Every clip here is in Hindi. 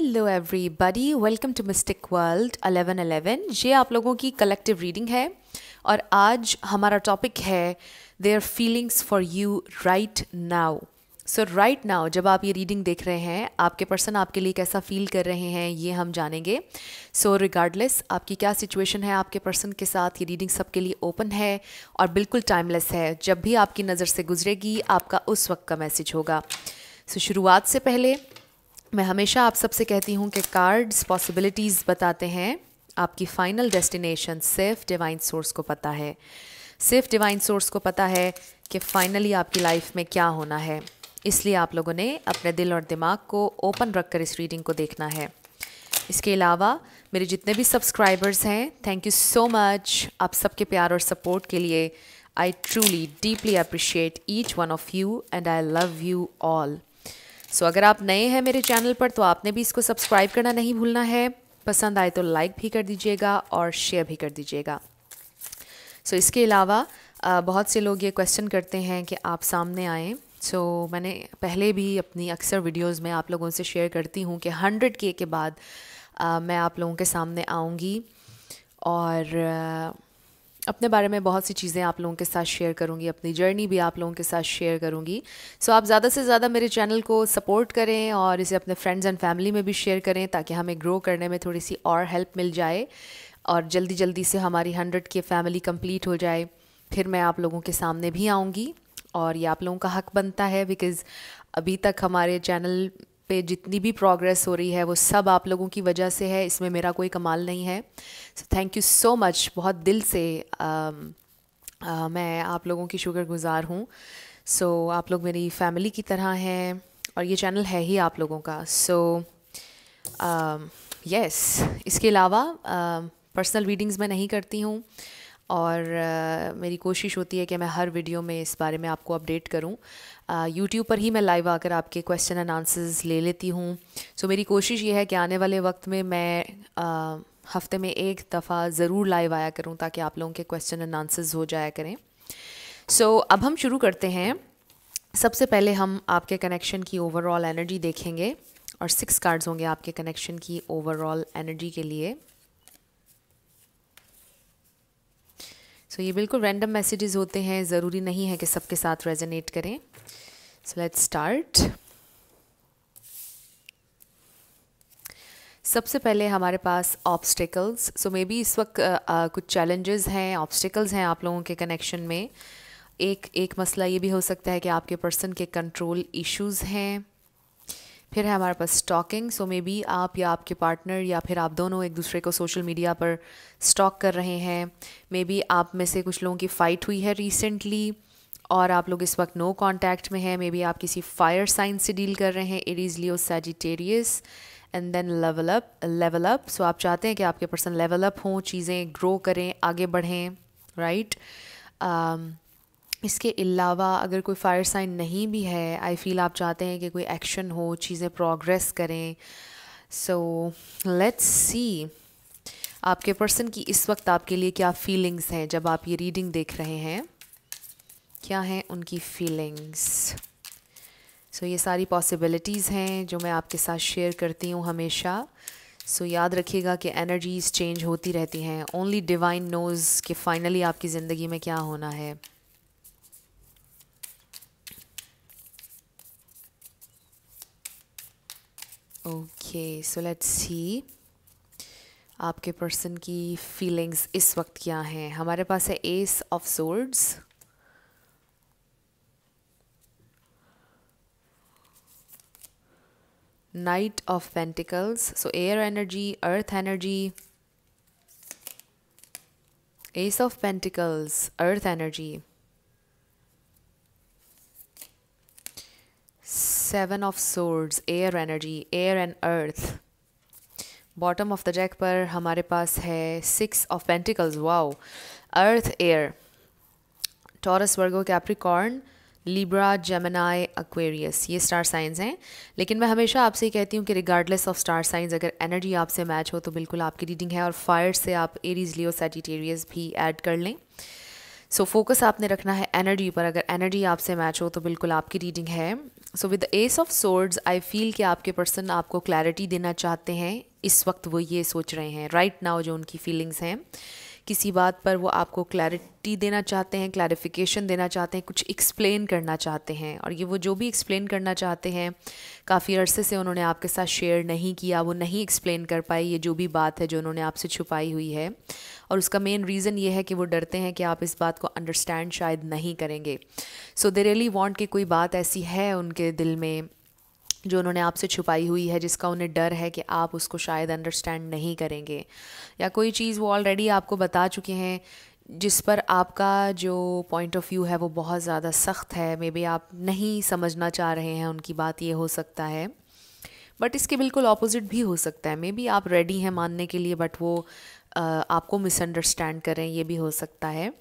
Hello everybody welcome to mystic world 1111 ये आप लोगों की कलेक्टिव रीडिंग है और आज हमारा टॉपिक है their feelings for you right now so right now जब आप ये रीडिंग देख रहे हैं आपके पर्सन आपके लिए कैसा फील कर रहे हैं ये हम जानेंगे सो so, रिगार्डलेस आपकी क्या सिचुएशन है आपके पर्सन के साथ ये रीडिंग सबके लिए ओपन है और बिल्कुल टाइमलेस है जब भी आपकी नज़र से गुजरेगी आपका उस वक्त का मैसेज होगा सो so, शुरुआत से पहले मैं हमेशा आप सबसे कहती हूँ कि कार्ड्स पॉसिबिलिटीज़ बताते हैं आपकी फाइनल डेस्टिनेशन सिर्फ डिवाइन सोर्स को पता है सिर्फ डिवाइन सोर्स को पता है कि फ़ाइनली आपकी लाइफ में क्या होना है इसलिए आप लोगों ने अपने दिल और दिमाग को ओपन रखकर इस रीडिंग को देखना है इसके अलावा मेरे जितने भी सब्सक्राइबर्स हैं थैंक यू सो मच आप सबके प्यार और सपोर्ट के लिए I truly deeply appreciate each one of you and I love you all so अगर आप नए हैं मेरे चैनल पर तो आपने भी इसको सब्सक्राइब करना नहीं भूलना है पसंद आए तो लाइक भी कर दीजिएगा और शेयर भी कर दीजिएगा सो इसके अलावा बहुत से लोग ये क्वेश्चन करते हैं कि आप सामने आएँ सो so, मैंने पहले भी अपनी अक्सर वीडियोस में आप लोगों से शेयर करती हूँ कि हंड्रेड के के बाद आ, मैं आप लोगों के सामने आऊँगी और आ, अपने बारे में बहुत सी चीज़ें आप लोगों के साथ शेयर करूँगी अपनी जर्नी भी आप लोगों के साथ शेयर करूँगी सो so, आप ज़्यादा से ज़्यादा मेरे चैनल को सपोर्ट करें और इसे अपने फ्रेंड्स एंड फैमिली में भी शेयर करें ताकि हमें ग्रो करने में थोड़ी सी और हेल्प मिल जाए और जल्दी जल्दी से हमारी हंड्रेड की फैमिली कम्प्लीट हो जाए फिर मैं आप लोगों के सामने भी आऊँगी और ये आप लोगों का हक बनता है बिकॉज़ अभी तक हमारे चैनल पे जितनी भी प्रोग्रेस हो रही है वो सब आप लोगों की वजह से है इसमें मेरा कोई कमाल नहीं है so thank you so much बहुत दिल से आ, um, आ, uh, मैं आप लोगों की शुक्र गुज़ार हूँ सो so, आप लोग मेरी फैमिली की तरह हैं और ये चैनल है ही आप लोगों का so so, yes um, yes, इसके अलावा पर्सनल uh, रीडिंग्स मैं नहीं करती हूँ और मेरी कोशिश होती है कि मैं हर वीडियो में इस बारे में आपको अपडेट करूं यूट्यूब पर ही मैं लाइव आकर आपके क्वेश्चन एंड आंसर्स ले लेती हूं सो मेरी कोशिश ये है कि आने वाले वक्त में मैं हफ्ते में एक दफ़ा ज़रूर लाइव आया करूं ताकि आप लोगों के क्वेश्चन एंड आंसर्स हो जाया करें सो so, अब हम शुरू करते हैं सबसे पहले हम आपके कनेक्शन की ओवरऑल एनर्जी देखेंगे और सिक्स कार्ड्स होंगे आपके कनेक्शन की ओवरऑल एनर्जी के लिए सो so, ये बिल्कुल रैंडम मैसेजेस होते हैं ज़रूरी नहीं है कि सबके साथ रेजोनेट करें सो लेट स्टार्ट सबसे पहले हमारे पास ऑब्स्टिकल्स सो मे बी इस वक्त आ, आ, कुछ चैलेंजेस हैं ऑब्स्टिकल्स हैं आप लोगों के कनेक्शन में एक एक मसला ये भी हो सकता है कि आपके पर्सन के कंट्रोल इश्यूज हैं फिर है हमारे पास स्टॉकिंग सो मे बी आप या आपके पार्टनर या फिर आप दोनों एक दूसरे को सोशल मीडिया पर स्टॉक कर रहे हैं मे बी आप में से कुछ लोगों की फ़ाइट हुई है रिसेंटली और आप लोग इस वक्त नो कांटेक्ट में हैं मे बी आप किसी फायर साइन से डील कर रहे हैं it is Leo Sagittarius and then level up level up so आप चाहते हैं कि आपके पर्सन लेवल अप हों चीज़ें ग्रो करें आगे बढ़ें राइट right? um, इसके अलावा अगर कोई फायर साइन नहीं भी है आई फील आप चाहते हैं कि कोई एक्शन हो चीज़ें प्रोग्रेस करें सो लेट्स सी आपके पर्सन की इस वक्त आपके लिए क्या फीलिंग्स हैं जब आप ये रीडिंग देख रहे हैं क्या हैं उनकी फीलिंग्स सो so, ये सारी पॉसिबिलिटीज़ हैं जो मैं आपके साथ शेयर करती हूँ हमेशा सो so, याद रखिएगा कि एनर्जीज चेंज होती रहती हैं ओनली डिवाइन नोज़ कि फ़ाइनली आपकी ज़िंदगी में क्या होना है ओके सो लेट्स सी आपके पर्सन की फीलिंग्स इस वक्त क्या हैं हमारे पास है ace of swords knight of pentacles so air energy earth energy ace of pentacles earth energy seven of swords air energy air and earth bottom of the jack पर हमारे पास है six of pentacles wow earth air Taurus Virgo Capricorn Libra Gemini Aquarius ये स्टार साइंस हैं लेकिन मैं हमेशा आपसे ही कहती हूँ कि रिगार्डलेस ऑफ स्टार साइंस अगर एनर्जी आपसे मैच हो तो बिल्कुल आपकी रीडिंग है और फायर से आप एरीज लियो सेजिटेरियस भी ऐड कर लें सो फोकस आपने रखना है एनर्जी पर अगर एनर्जी आपसे मैच हो तो बिल्कुल आपकी रीडिंग है so with the ace of swords I feel कि आपके पर्सन आपको क्लैरिटी देना चाहते हैं इस वक्त वो ये सोच रहे हैं राइट right नाउ जो उनकी फीलिंग्स हैं किसी बात पर वो आपको क्लैरिटी देना चाहते हैं क्लैरिफिकेशन देना चाहते हैं कुछ एक्सप्लेन करना चाहते हैं और ये वो जो भी एक्सप्लेन करना चाहते हैं काफ़ी अरसे से उन्होंने आपके साथ शेयर नहीं किया वो नहीं एक्सप्लेन कर पाए ये जो भी बात है जो उन्होंने आपसे छुपाई हुई है और उसका मेन रीज़न ये है कि वो डरते हैं कि आप इस बात को अंडरस्टैंड शायद नहीं करेंगे सो दे रियली वॉन्ट कि कोई बात ऐसी है उनके दिल में जो उन्होंने आपसे छुपाई हुई है जिसका उन्हें डर है कि आप उसको शायद अंडरस्टैंड नहीं करेंगे या कोई चीज़ वो ऑलरेडी आपको बता चुके हैं जिस पर आपका जो पॉइंट ऑफ व्यू है वो बहुत ज़्यादा सख्त है मे बी आप नहीं समझना चाह रहे हैं उनकी बात ये हो सकता है बट इसके बिल्कुल ऑपोजिट भी हो सकता है मे बी आप रेडी हैं मानने के लिए बट वो आपको मिसअंडरस्टैंड करें ये भी हो सकता है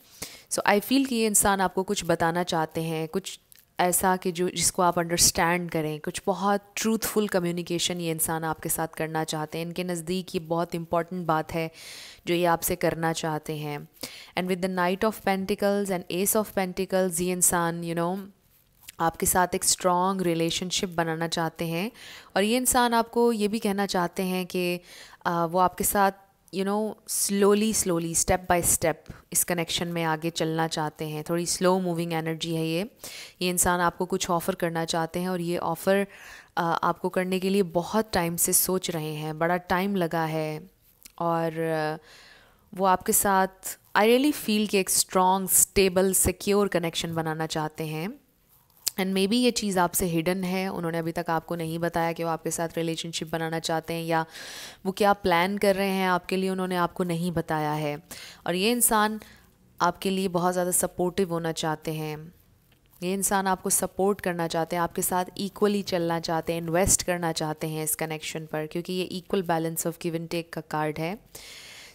सो आई फील कि ये इंसान आपको कुछ बताना चाहते हैं कुछ ऐसा कि जो जिसको आप अंडरस्टैंड करें कुछ बहुत ट्रूथफुल कम्युनिकेशन ये इंसान आपके साथ करना चाहते हैं इनके नज़दीक ये बहुत इंपॉर्टेंट बात है जो ये आपसे करना चाहते हैं and with the knight of pentacles and ace of pentacles ये इंसान यू you नो know, आपके साथ एक स्ट्रॉन्ग रिलेशनशिप बनाना चाहते हैं और ये इंसान आपको ये भी कहना चाहते हैं कि वो आपके साथ you know slowly slowly step by step इस कनेक्शन में आगे चलना चाहते हैं थोड़ी स्लो मूविंग एनर्जी है ये ये इंसान आपको कुछ ऑफ़र करना चाहते हैं और ये ऑफ़र आपको करने के लिए बहुत टाइम से सोच रहे हैं बड़ा टाइम लगा है और वो आपके साथ आई रियली फील कि एक स्ट्रॉन्ग स्टेबल सिक्योर कनेक्शन बनाना चाहते हैं एंड मे बी ये चीज़ आपसे हिडन है उन्होंने अभी तक आपको नहीं बताया कि वो आपके साथ रिलेशनशिप बनाना चाहते हैं या वो क्या प्लान कर रहे हैं आपके लिए उन्होंने आपको नहीं बताया है और ये इंसान आपके लिए बहुत ज़्यादा सपोर्टिव होना चाहते हैं ये इंसान आपको सपोर्ट करना चाहते हैं आपके साथ इक्वली चलना चाहते हैं इन्वेस्ट करना चाहते हैं इस कनेक्शन पर क्योंकि ये equal balance of give and take का कार्ड है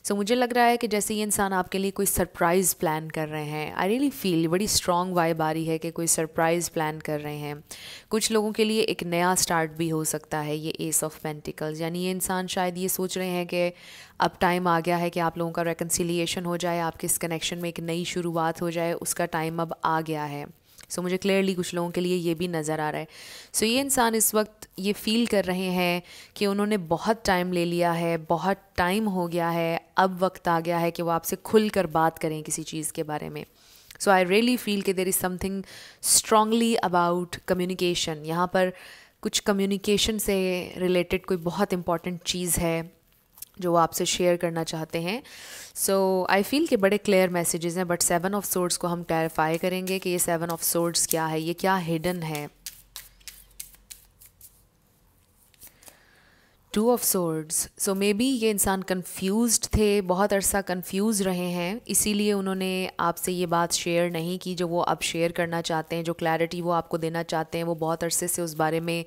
सो so, मुझे लग रहा है कि जैसे ये इंसान आपके लिए कोई सरप्राइज़ प्लान कर रहे हैं आई रियली फील बड़ी स्ट्रॉन्ग वाइब आ रही है कि कोई सरप्राइज़ प्लान कर रहे हैं कुछ लोगों के लिए एक नया स्टार्ट भी हो सकता है ये एस ऑफ पेंटिकल्स यानी ये इंसान शायद ये सोच रहे हैं कि अब टाइम आ गया है कि आप लोगों का रेकन्सिलिएशन हो जाए आपके इस कनेक्शन में एक नई शुरुआत हो जाए उसका टाइम अब आ गया है सो so, मुझे क्लियरली कुछ लोगों के लिए ये भी नज़र आ रहा है सो so, ये इंसान इस वक्त ये फील कर रहे हैं कि उन्होंने बहुत टाइम ले लिया है बहुत टाइम हो गया है अब वक्त आ गया है कि वो आपसे खुल कर बात करें किसी चीज़ के बारे में सो आई रियली फील कि there is something strongly about communication यहाँ पर कुछ कम्युनिकेशन से रिलेटेड कोई बहुत इंपॉर्टेंट चीज़ है जो वो आपसे शेयर करना चाहते हैं सो आई फील कि बड़े क्लियर मैसेजेस हैं बट सेवन ऑफ सोर्ड्स को हम क्लैरिफाई करेंगे कि ये सेवन ऑफ सोर्ड्स क्या है ये क्या हिडन है two of swords so maybe ये इंसान कन्फ्यूज थे बहुत अरसा कन्फ्यूज रहे हैं इसीलिए उन्होंने आपसे ये बात शेयर नहीं की जो वो आप शेयर करना चाहते हैं जो क्लैरिटी वो आपको देना चाहते हैं वो बहुत अरसे से उस बारे में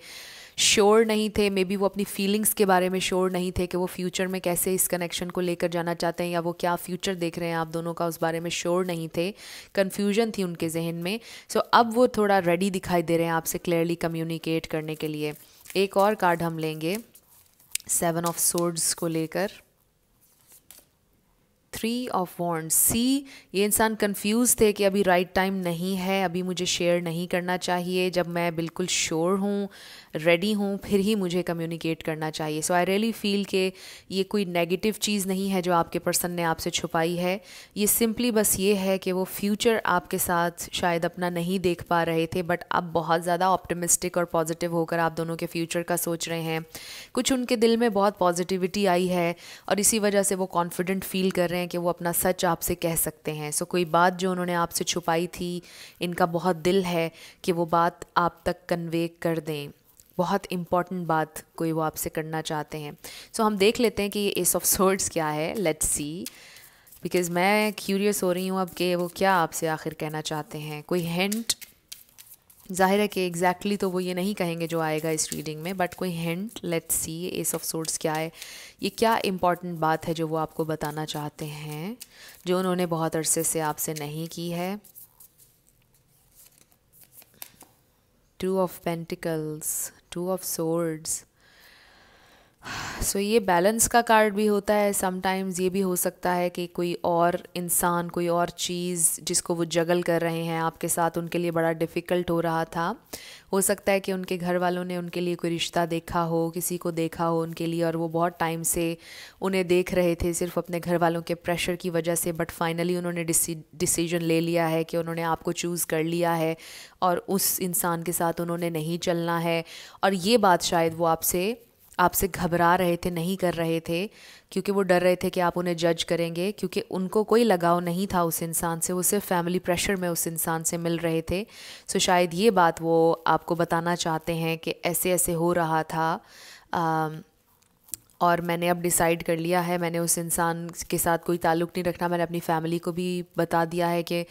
श्योर नहीं थे मे बी वो अपनी फीलिंग्स के बारे में श्योर नहीं थे कि वो फ्यूचर में कैसे इस कनेक्शन को लेकर जाना चाहते हैं या वो क्या फ्यूचर देख रहे हैं आप दोनों का उस बारे में श्योर नहीं थे कन्फ्यूजन थी उनके जहन में सो so, अब वो थोड़ा रेडी दिखाई दे रहे हैं आपसे क्लियरली कम्युनिकेट करने के लिए एक और कार्ड हम लेंगे सेवन ऑफ सोर्ड्स को लेकर थ्री ऑफ वॉन्ट सी ये इंसान कंफ्यूज थे कि अभी राइट right टाइम नहीं है अभी मुझे शेयर नहीं करना चाहिए जब मैं बिल्कुल श्योर हूँ रेडी हूँ फिर ही मुझे कम्युनिकेट करना चाहिए सो आई रियली फील कि ये कोई नेगेटिव चीज़ नहीं है जो आपके पर्सन ने आपसे छुपाई है ये सिंपली बस ये है कि वो फ्यूचर आपके साथ शायद अपना नहीं देख पा रहे थे बट अब बहुत ज़्यादा ऑप्टिमिस्टिक और पॉजिटिव होकर आप दोनों के फ्यूचर का सोच रहे हैं कुछ उनके दिल में बहुत पॉजिटिविटी आई है और इसी वजह से वो कॉन्फिडेंट फील कर रहे हैं हैं कि वो अपना सच आपसे कह सकते हैं सो कोई बात जो उन्होंने आपसे छुपाई थी इनका बहुत दिल है कि वो बात आप तक कन्वे कर दें बहुत इम्पॉर्टेंट बात कोई वो आपसे करना चाहते हैं सो so, हम देख लेते हैं कि ये एस ऑफ सोर्ड्स क्या है लेट्स सी बिकॉज़ मैं क्यूरियस हो रही हूँ अब कि वो क्या आपसे आखिर कहना चाहते हैं कोई हिंट जाहिर है कि एग्जैक्टली exactly तो वो ये नहीं कहेंगे जो आएगा इस रीडिंग में बट कोई hint let's see ace of swords क्या है ये क्या इम्पॉर्टेंट बात है जो वो आपको बताना चाहते हैं जो उन्होंने बहुत अरसे से आपसे नहीं की है two of pentacles two of swords so ये बैलेंस का कार्ड भी होता है समटाइम्स ये भी हो सकता है कि कोई और इंसान कोई और चीज़ जिसको वो जगल कर रहे हैं आपके साथ उनके लिए बड़ा डिफ़िकल्ट हो रहा था हो सकता है कि उनके घर वालों ने उनके लिए कोई रिश्ता देखा हो किसी को देखा हो उनके लिए और वो बहुत टाइम से उन्हें देख रहे थे सिर्फ अपने घर वालों के प्रेशर की वजह से बट फाइनली उन्होंने डिसीजन ले लिया है कि उन्होंने आपको चूज़ कर लिया है और उस इंसान के साथ उन्होंने नहीं चलना है और ये बात शायद वो आपसे आपसे घबरा रहे थे नहीं कर रहे थे क्योंकि वो डर रहे थे कि आप उन्हें जज करेंगे क्योंकि उनको कोई लगाव नहीं था उस इंसान से वो सिर्फ फैमिली प्रेशर में उस इंसान से मिल रहे थे सो शायद ये बात वो आपको बताना चाहते हैं कि ऐसे ऐसे हो रहा था और मैंने अब डिसाइड कर लिया है मैंने उस इंसान के साथ कोई ताल्लुक़ नहीं रखना मैंने अपनी फैमिली को भी बता दिया है कि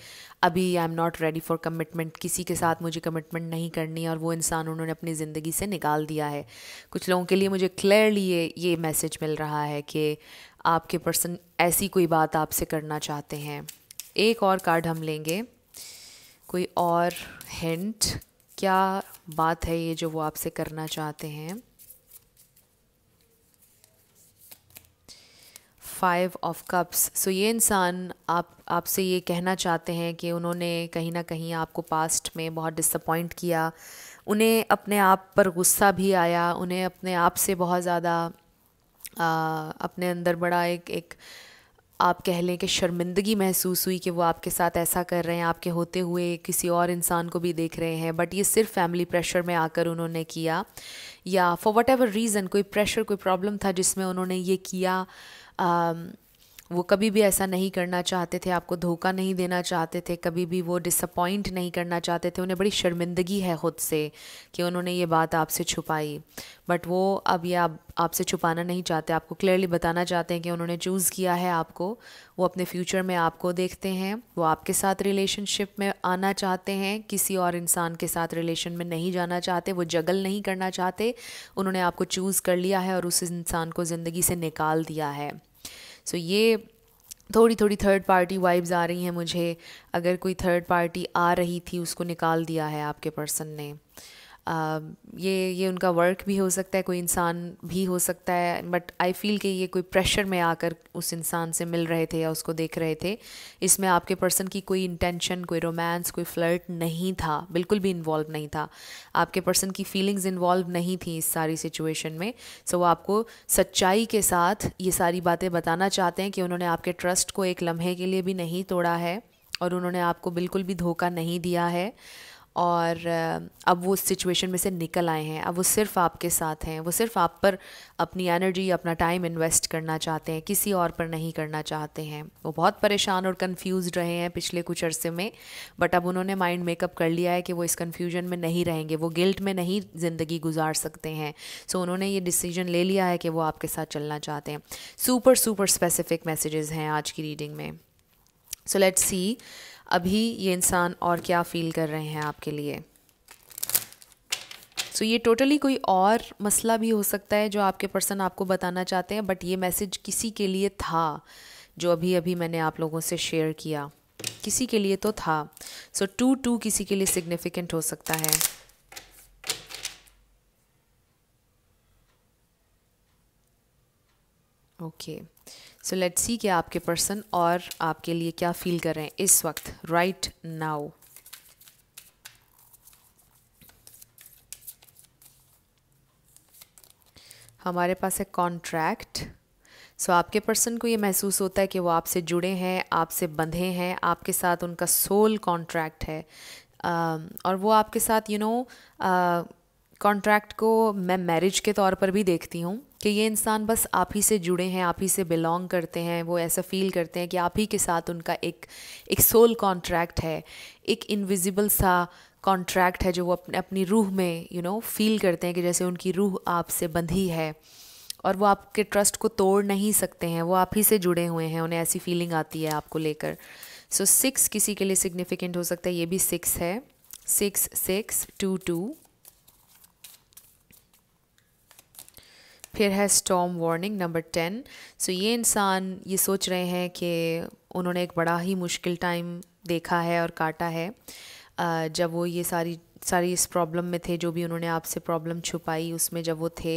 अभी I am not ready for commitment किसी के साथ मुझे कमिटमेंट नहीं करनी और वो इंसान उन्होंने अपनी ज़िंदगी से निकाल दिया है कुछ लोगों के लिए मुझे क्लियरली ये ये मैसेज मिल रहा है कि आपके पर्सन ऐसी कोई बात आपसे करना चाहते हैं एक और कार्ड हम लेंगे कोई और हिंट क्या बात है ये जो वो आपसे करना चाहते हैं फाइव ऑफ कप्स सो ये इंसान आप आपसे ये कहना चाहते हैं कि उन्होंने कहीं ना कहीं आपको पास्ट में बहुत डिसअपॉइंट किया उन्हें अपने आप पर गुस्सा भी आया उन्हें अपने आप से बहुत ज़्यादा अपने अंदर बड़ा एक एक आप कह लें कि शर्मिंदगी महसूस हुई कि वो आपके साथ ऐसा कर रहे हैं आपके होते हुए किसी और इंसान को भी देख रहे हैं बट ये सिर्फ फैमिली प्रेशर में आकर उन्होंने किया या फॉर वट एवर रीज़न कोई प्रेशर कोई प्रॉब्लम था जिसमें उन्होंने ये किया Um, वो कभी भी ऐसा नहीं करना चाहते थे आपको धोखा नहीं देना चाहते थे कभी भी वो डिसअपॉइंट नहीं करना चाहते थे उन्हें बड़ी शर्मिंदगी है ख़ुद से कि उन्होंने ये बात आपसे छुपाई बट वो अब ये आप आपसे छुपाना नहीं चाहते आपको क्लियरली बताना चाहते हैं कि उन्होंने चूज़ किया है आपको वो अपने फ्यूचर में आपको देखते हैं वो आपके साथ रिलेशनशिप में आना चाहते हैं किसी और इंसान के साथ रिलेशन में नहीं जाना चाहते वो जगल नहीं करना चाहते उन्होंने आपको चूज़ कर लिया है और उस इंसान को ज़िंदगी से निकाल दिया है सो ये थोड़ी थोड़ी थर्ड पार्टी वाइब्स आ रही हैं मुझे अगर कोई थर्ड पार्टी आ रही थी उसको निकाल दिया है आपके पर्सन ने Um, ये ये उनका वर्क भी हो सकता है कोई इंसान भी हो सकता है बट आई फील कि ये कोई प्रेशर में आकर उस इंसान से मिल रहे थे या उसको देख रहे थे इसमें आपके पर्सन की कोई इंटेंशन कोई रोमांस कोई फ्लर्ट नहीं था बिल्कुल भी इन्वॉल्व नहीं था आपके पर्सन की फीलिंग्स इन्वॉल्व नहीं थी इस सारी सिचुएशन में सो so, वो आपको सच्चाई के साथ ये सारी बातें बताना चाहते हैं कि उन्होंने आपके ट्रस्ट को एक लम्हे के लिए भी नहीं तोड़ा है और उन्होंने आपको बिल्कुल भी धोखा नहीं दिया है और अब वो सिचुएशन में से निकल आए हैं अब वो सिर्फ आपके साथ हैं वो सिर्फ आप पर अपनी एनर्जी अपना टाइम इन्वेस्ट करना चाहते हैं किसी और पर नहीं करना चाहते हैं वो बहुत परेशान और कंफ्यूज रहे हैं पिछले कुछ अरसे में बट अब उन्होंने माइंड मेकअप कर लिया है कि वो इस कन्फ्यूजन में नहीं रहेंगे वो गिल्ट में नहीं ज़िंदगी गुजार सकते हैं सो so, उन्होंने ये डिसीजन ले लिया है कि वो आपके साथ चलना चाहते हैं सुपर सुपर स्पेसिफिक मैसेजेस हैं आज की रीडिंग में सो लेट्स सी अभी ये इंसान और क्या फील कर रहे हैं आपके लिए सो so, ये टोटली totally कोई और मसला भी हो सकता है जो आपके पर्सन आपको बताना चाहते हैं बट ये मैसेज किसी के लिए था जो अभी अभी मैंने आप लोगों से शेयर किया किसी के लिए तो था सो टू टू किसी के लिए सिग्निफिकेंट हो सकता है ओके सो लेट्स सी कि आपके पर्सन और आपके लिए क्या फील कर रहे हैं इस वक्त राइट नाउ हमारे पास है कॉन्ट्रैक्ट सो आपके पर्सन को ये महसूस होता है कि वो आपसे जुड़े हैं आपसे बंधे हैं आपके साथ उनका सोल कॉन्ट्रैक्ट है uh, और वो आपके साथ यू नो कॉन्ट्रैक्ट को मैं मैरिज के तौर पर भी देखती हूँ कि ये इंसान बस आप ही से जुड़े हैं आप ही से बिलोंग करते हैं वो ऐसा फील करते हैं कि आप ही के साथ उनका एक एक सोल कॉन्ट्रैक्ट है एक इनविजिबल सा कॉन्ट्रैक्ट है जो वो अपने अपनी रूह में यू नो फील करते हैं कि जैसे उनकी रूह आपसे बंधी है और वो आपके ट्रस्ट को तोड़ नहीं सकते हैं वो आप ही से जुड़े हुए हैं उन्हें ऐसी फीलिंग आती है आपको लेकर सो सिक्स किसी के लिए सिग्निफिकेंट हो सकता है ये भी सिक्स है सिक्स सिक्स टू टू फिर है storm warning number ten so ये इंसान ये सोच रहे हैं कि उन्होंने एक बड़ा ही मुश्किल टाइम देखा है और काटा है जब वो ये सारी सारी इस प्रॉब्लम में थे जो भी उन्होंने आपसे प्रॉब्लम छुपाई उसमें जब वो थे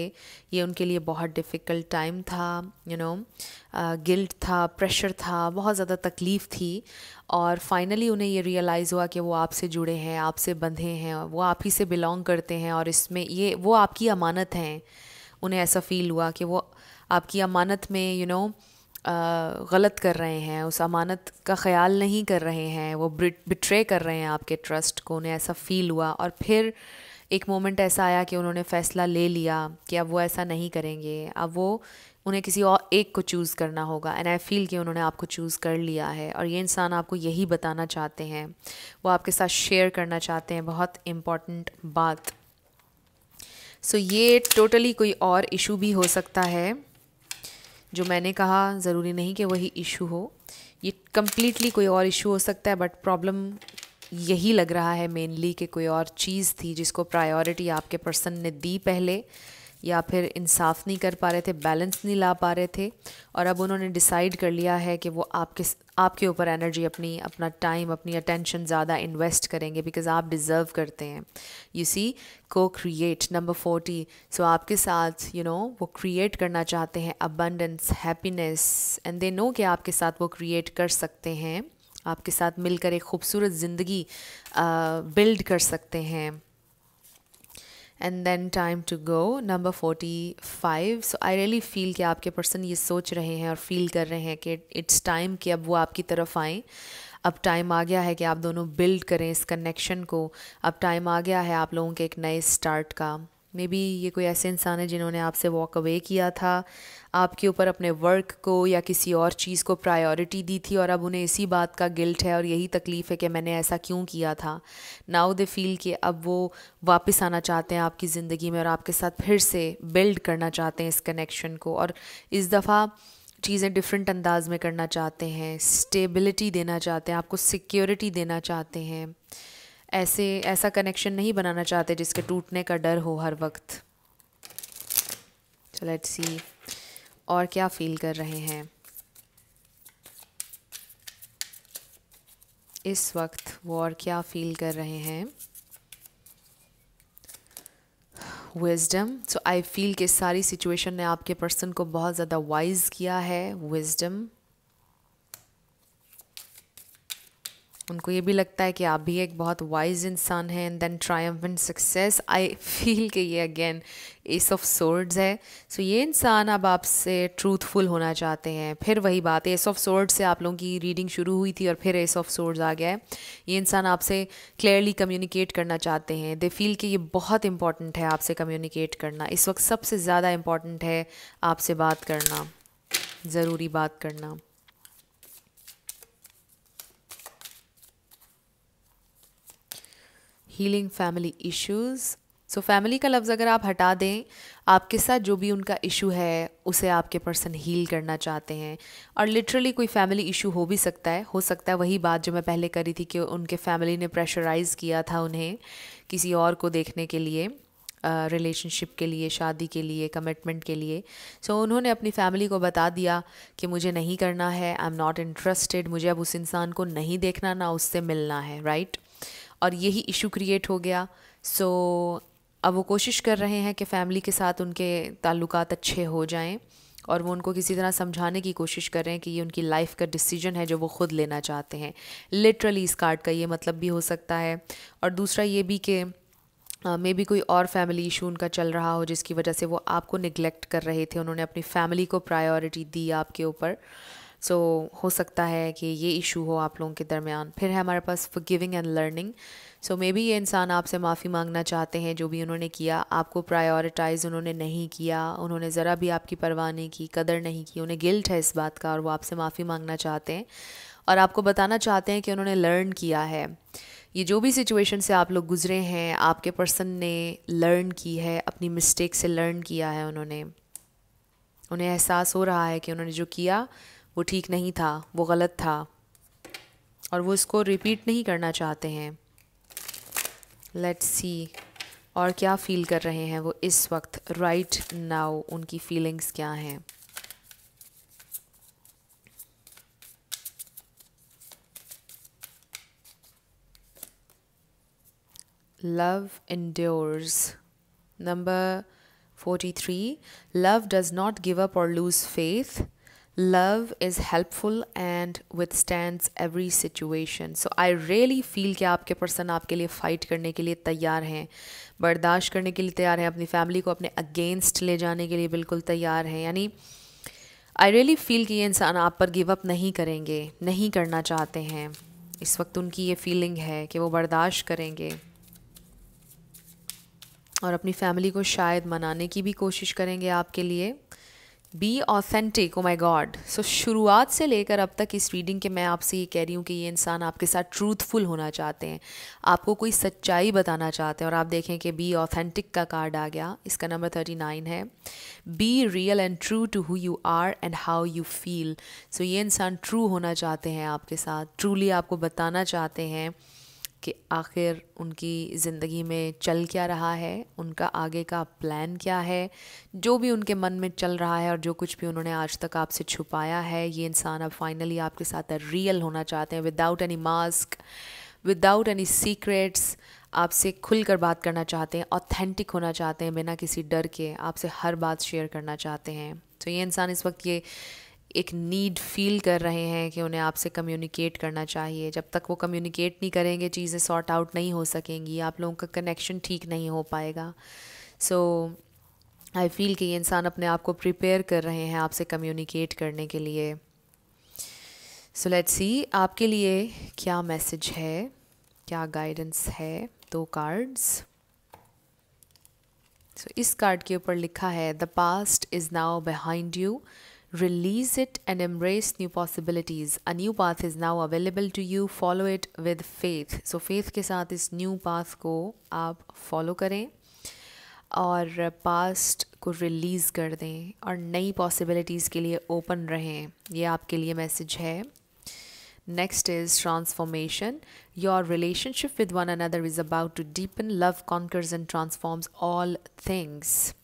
ये उनके लिए बहुत डिफ़िकल्ट टाइम था यू नो गिल्ट था प्रेशर था बहुत ज़्यादा तकलीफ़ थी और फाइनली उन्हें ये रियलाइज़ हुआ कि वो आपसे जुड़े हैं आपसे बंधे हैं वो आप ही से बिलोंग करते हैं और इसमें ये वो आपकी अमानत हैं उन्हें ऐसा फील हुआ कि वो आपकी अमानत में यू you नो know, गलत कर रहे हैं उस अमानत का ख्याल नहीं कर रहे हैं वो बिट्रे कर रहे हैं आपके ट्रस्ट को उन्हें ऐसा फील हुआ और फिर एक मोमेंट ऐसा आया कि उन्होंने फ़ैसला ले लिया कि अब वो ऐसा नहीं करेंगे अब वो उन्हें किसी और एक को चूज़ करना होगा एंड आई फील कि उन्होंने आपको चूज़ कर लिया है और ये इंसान आपको यही बताना चाहते हैं वो आपके साथ शेयर करना चाहते हैं बहुत इम्पॉर्टेंट बात सो so, ये टोटली कोई और इशू भी हो सकता है जो मैंने कहा ज़रूरी नहीं कि वही इशू हो ये कम्प्लीटली कोई और इशू हो सकता है बट प्रॉब्लम यही लग रहा है मेनली कि कोई और चीज़ थी जिसको प्रायोरिटी आपके पर्सन ने दी पहले या फिर इंसाफ नहीं कर पा रहे थे बैलेंस नहीं ला पा रहे थे और अब उन्होंने डिसाइड कर लिया है कि वो आपके आपके ऊपर एनर्जी अपनी अपना टाइम अपनी अटेंशन ज़्यादा इन्वेस्ट करेंगे बिकॉज आप डिज़र्व करते हैं यू सी को क्रिएट नंबर फोर्टी सो आपके साथ यू you नो know, वो क्रिएट करना चाहते हैं abundance happiness and they know कि आपके साथ वो क्रिएट कर सकते हैं आपके साथ मिलकर एक खूबसूरत ज़िंदगी बिल्ड कर सकते हैं and then time to go number forty five so I really feel कि आपके पर्सन ये सोच रहे हैं और फील कर रहे हैं कि इट्स टाइम कि अब वो आपकी तरफ आएँ अब टाइम आ गया है कि आप दोनों बिल्ड करें इस कनेक्शन को अब टाइम आ गया है आप लोगों के एक नए स्टार्ट का मे बी ये कोई ऐसे इंसान है जिन्होंने आपसे वॉक अवे किया था आपके ऊपर अपने वर्क को या किसी और चीज़ को प्रायोरिटी दी थी और अब उन्हें इसी बात का गिल्ट है और यही तकलीफ़ है कि मैंने ऐसा क्यों किया था नाउ दे फील कि अब वो वापस आना चाहते हैं आपकी ज़िंदगी में और आपके साथ फिर से बिल्ड करना चाहते हैं इस कनेक्शन को और इस दफ़ा चीज़ें डिफरेंट अंदाज में करना चाहते हैं स्टेबिलिटी देना चाहते हैं आपको सिक्योरिटी देना चाहते हैं ऐसे ऐसा कनेक्शन नहीं बनाना चाहते जिसके टूटने का डर हो हर वक्त चलो लेट्स सी और क्या फील कर रहे हैं इस वक्त वो और क्या फील कर रहे हैं विजडम सो आई फील कि सारी सिचुएशन ने आपके पर्सन को बहुत ज़्यादा वाइज किया है विजडम उनको ये भी लगता है कि आप भी एक बहुत वाइज इंसान हैं and then and success I feel कि ये अगेन एस ऑफ सोर्ड्स है सो so, ये इंसान अब आपसे ट्रूथफुल होना चाहते हैं फिर वही बात एस ऑफ सोर्ड्स से आप लोगों की रीडिंग शुरू हुई थी और फिर एस ऑफ सोर्ड्स आ गया है ये इंसान आपसे क्लियरली कम्युनिकेट करना चाहते हैं दे फील कि ये बहुत इंपॉर्टेंट है आपसे कम्युनिकेट करना इस वक्त सबसे ज़्यादा इम्पॉर्टेंट है आपसे बात करना ज़रूरी बात करना healing family issues so family का लफ्ज़ अगर आप हटा दें आपके साथ जो भी उनका इशू है उसे आपके पर्सन हील करना चाहते हैं और लिटरली कोई फैमिली इशू हो भी सकता है हो सकता है वही बात जो मैं पहले करी थी कि उनके फैमिली ने प्रेशराइज़ किया था उन्हें किसी और को देखने के लिए रिलेशनशिप uh, के लिए शादी के लिए कमिटमेंट के लिए सो so, उन्होंने अपनी फैमिली को बता दिया कि मुझे नहीं करना है आई एम नॉट इंटरेस्टेड मुझे अब उस इंसान को नहीं देखना ना उससे मिलना है राइट right? और यही इशू क्रिएट हो गया सो अब वो कोशिश कर रहे हैं कि फ़ैमिली के साथ उनके ताल्लुक अच्छे हो जाएं और वो उनको किसी तरह समझाने की कोशिश कर रहे हैं कि ये उनकी लाइफ का डिसीजन है जो वो ख़ुद लेना चाहते हैं लिटरली इस कार्ड का ये मतलब भी हो सकता है और दूसरा ये भी कि मे भी कोई और फैमिली इशू उनका चल रहा हो जिसकी वजह से वो आपको निगलेक्ट कर रहे थे उन्होंने अपनी फैमिली को प्रायोरिटी दी आपके ऊपर सो so, हो सकता है कि ये इशू हो आप लोगों के दरमियान फिर है हमारे पास giving and learning so maybe ये इंसान आपसे माफ़ी मांगना चाहते हैं जो भी उन्होंने किया आपको प्रायोरिटाइज़ उन्होंने नहीं किया उन्होंने ज़रा भी आपकी परवाह नहीं की कदर नहीं की उन्हें गिल्ट है इस बात का और वो आपसे माफ़ी मांगना चाहते हैं और आपको बताना चाहते हैं कि उन्होंने लर्न किया है ये जो भी सिचुएशन से आप लोग गुजरे हैं आपके पर्सन ने लर्न की है अपनी मिस्टेक से लर्न किया है उन्होंने उन्हें एहसास हो रहा है कि उन्होंने जो किया वो ठीक नहीं था वो गलत था और वो इसको रिपीट नहीं करना चाहते हैं लेट्स सी और क्या फील कर रहे हैं वो इस वक्त राइट right नाउ उनकी फीलिंग्स क्या हैं love endures number forty three love does not give up और lose faith love is helpful and withstands every situation so i really feel कि आपके पर्सन आपके लिए फ़ाइट करने के लिए तैयार हैं बर्दाश्त करने के लिए तैयार हैं अपनी फैमिली को अपने अगेंस्ट ले जाने के लिए बिल्कुल तैयार हैं यानी आई रियली फील कि ये इंसान आप पर गिव अप नहीं करेंगे नहीं करना चाहते हैं इस वक्त उनकी ये फीलिंग है कि वो बर्दाश्त करेंगे और अपनी फैमिली को शायद मनाने की भी कोशिश करेंगे आपके लिए be authentic oh my God so शुरुआत से लेकर अब तक इस रीडिंग के मैं आपसे ये कह रही हूँ कि ये इंसान आपके साथ ट्रूथफुल होना चाहते हैं आपको कोई सच्चाई बताना चाहते हैं और आप देखें कि बी ऑथेंटिक का कार्ड आ गया इसका नंबर थर्टी नाइन है be real and true to who you are and how you feel so ये इंसान ट्रू होना चाहते हैं आपके साथ ट्रूली आपको बताना चाहते हैं कि आखिर उनकी ज़िंदगी में चल क्या रहा है उनका आगे का प्लान क्या है जो भी उनके मन में चल रहा है और जो कुछ भी उन्होंने आज तक आपसे छुपाया है ये इंसान अब फाइनली आपके साथ रियल होना चाहते हैं without any mask without any secrets आपसे खुल कर बात करना चाहते हैं ऑथेंटिक होना चाहते हैं बिना किसी डर के आपसे हर बात शेयर करना चाहते हैं तो ये इंसान इस वक्त ये एक नीड फील कर रहे हैं कि उन्हें आपसे कम्युनिकेट करना चाहिए जब तक वो कम्युनिकेट नहीं करेंगे चीज़ें सॉर्ट आउट नहीं हो सकेंगी आप लोगों का कनेक्शन ठीक नहीं हो पाएगा सो आई फील कि ये इंसान अपने आप को प्रिपेयर कर रहे हैं आपसे कम्युनिकेट करने के लिए सो लेट्स सी आपके लिए क्या मैसेज है क्या गाइडेंस है दो कार्ड्स सो इस कार्ड के ऊपर लिखा है the past is now behind you Release it and embrace new possibilities. A new path is now available to you. Follow it with faith. So faith ke saath is new path ko आप follow करें aur past ko release कर दें और possibilities ke liye open रहें Ye आपके liye message hai. Next is transformation. Your relationship with one another is about to deepen. Love conquers and transforms all things.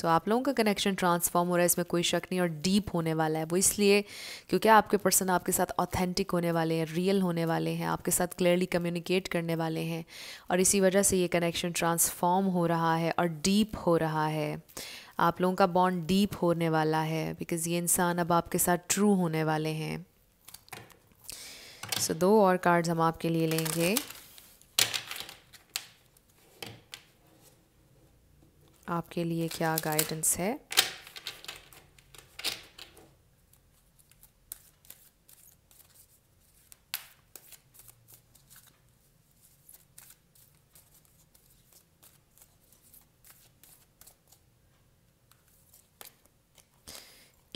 So so, आप लोगों का कनेक्शन ट्रांसफॉर्म हो रहा है इसमें कोई शक नहीं और डीप होने वाला है वो इसलिए क्योंकि आपके पर्सन आपके साथ ऑथेंटिक होने वाले हैं रियल होने वाले हैं आपके साथ क्लियरली कम्युनिकेट करने वाले हैं और इसी वजह से ये कनेक्शन ट्रांसफॉर्म हो रहा है और डीप हो रहा है आप लोगों का बॉन्ड डीप होने वाला है बिकॉज़ ये इंसान अब आपके साथ ट्रू होने वाले हैं सो so, दो और कार्ड्स हम आपके लिए लेंगे आपके लिए क्या गाइडेंस है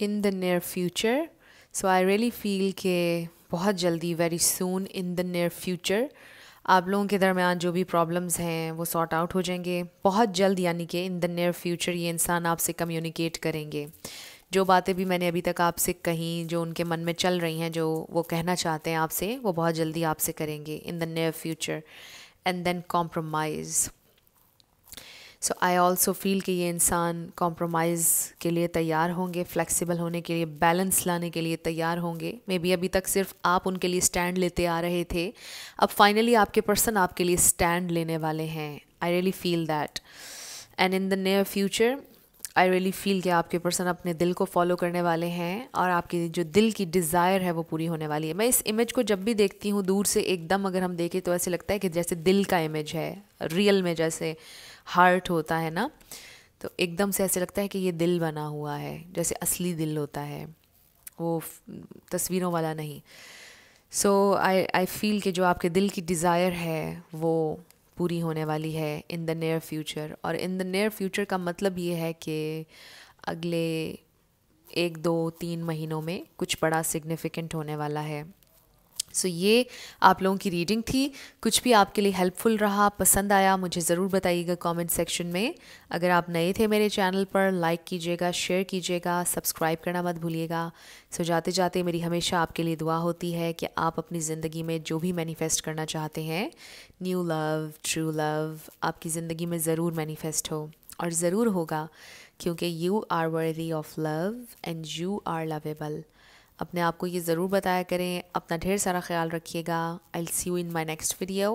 in the near future so I really feel के बहुत जल्दी very soon in the near future आप लोगों के दरमियान जो भी प्रॉब्लम्स हैं वो सॉर्ट आउट हो जाएंगे बहुत जल्द यानी कि इन द नियर फ्यूचर ये इंसान आपसे कम्युनिकेट करेंगे जो बातें भी मैंने अभी तक आपसे कहीं जो उनके मन में चल रही हैं जो वो कहना चाहते हैं आपसे वो बहुत जल्दी आपसे करेंगे in the near future and then compromise so I also feel कि ये इंसान कॉम्प्रोमाइज़ के लिए तैयार होंगे फ्लेक्सिबल होने के लिए बैलेंस लाने के लिए तैयार होंगे मे बी अभी तक सिर्फ आप उनके लिए स्टैंड लेते आ रहे थे अब फाइनली आपके पर्सन आपके लिए स्टैंड लेने वाले हैं I really feel that and in the near future I really feel कि आपके पर्सन अपने दिल को फॉलो करने वाले हैं और आपकी जो दिल की डिज़ायर है वो पूरी होने वाली है मैं इस इमेज को जब भी देखती हूँ दूर से एकदम अगर हम देखें तो ऐसे लगता है कि जैसे दिल का इमेज है रियल में जैसे हार्ट होता है ना तो एकदम से ऐसे लगता है कि ये दिल बना हुआ है जैसे असली दिल होता है वो तस्वीरों वाला नहीं सो आई आई फील कि जो आपके दिल की डिज़ायर है वो पूरी होने वाली है इन द नियर फ्यूचर और इन द नियर फ्यूचर का मतलब ये है कि अगले एक दो तीन महीनों में कुछ बड़ा सिग्निफिकेंट होने वाला है सो so, ये आप लोगों की रीडिंग थी कुछ भी आपके लिए हेल्पफुल रहा पसंद आया मुझे ज़रूर बताइएगा कमेंट सेक्शन में अगर आप नए थे मेरे चैनल पर लाइक कीजिएगा शेयर कीजिएगा सब्सक्राइब करना मत भूलिएगा सो so, जाते जाते मेरी हमेशा आपके लिए दुआ होती है कि आप अपनी ज़िंदगी में जो भी मैनिफेस्ट करना चाहते हैं न्यू लव ट्रू लव आपकी ज़िंदगी में ज़रूर मैनीफेस्ट हो और ज़रूर होगा क्योंकि you are worthy of love and you are lovable अपने आप को ये ज़रूर बताया करें अपना ढेर सारा ख्याल रखिएगा I see you in my next video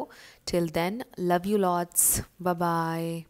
till then love you lots bye